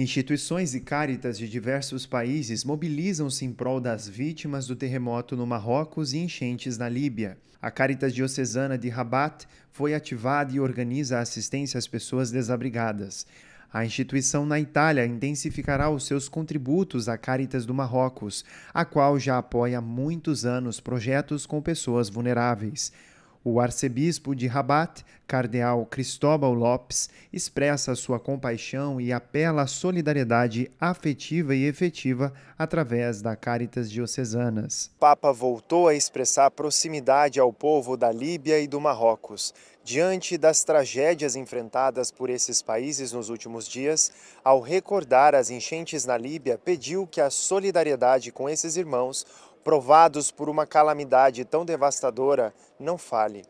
Instituições e cáritas de diversos países mobilizam-se em prol das vítimas do terremoto no Marrocos e enchentes na Líbia. A Caritas Diocesana de Rabat foi ativada e organiza assistência às pessoas desabrigadas. A instituição na Itália intensificará os seus contributos à Caritas do Marrocos, a qual já apoia há muitos anos projetos com pessoas vulneráveis. O arcebispo de Rabat, cardeal Cristóbal Lopes, expressa sua compaixão e apela à solidariedade afetiva e efetiva através da Caritas Diocesanas. O Papa voltou a expressar proximidade ao povo da Líbia e do Marrocos. Diante das tragédias enfrentadas por esses países nos últimos dias, ao recordar as enchentes na Líbia, pediu que a solidariedade com esses irmãos provados por uma calamidade tão devastadora, não fale.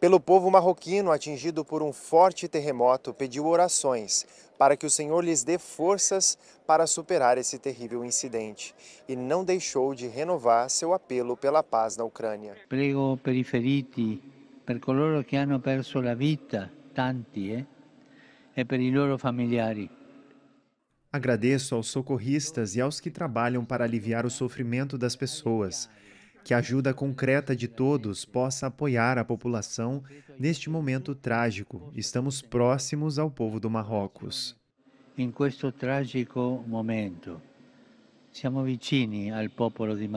Pelo povo marroquino atingido por um forte terremoto, pediu orações para que o Senhor lhes dê forças para superar esse terrível incidente e não deixou de renovar seu apelo pela paz na Ucrânia. Prego per i feriti, per coloro che hanno perso la vita, tanti, eh? e per i loro familiari. Agradeço aos socorristas e aos que trabalham para aliviar o sofrimento das pessoas. Que a ajuda concreta de todos possa apoiar a população neste momento trágico. Estamos próximos ao povo do Marrocos. Em questo trágico momento, siamo vicini al popolo di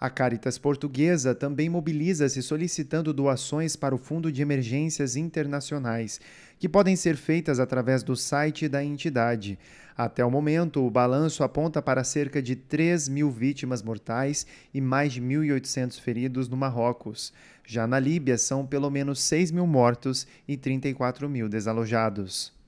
a Caritas Portuguesa também mobiliza-se solicitando doações para o Fundo de Emergências Internacionais, que podem ser feitas através do site da entidade. Até o momento, o balanço aponta para cerca de 3 mil vítimas mortais e mais de 1.800 feridos no Marrocos. Já na Líbia, são pelo menos 6 mil mortos e 34 mil desalojados.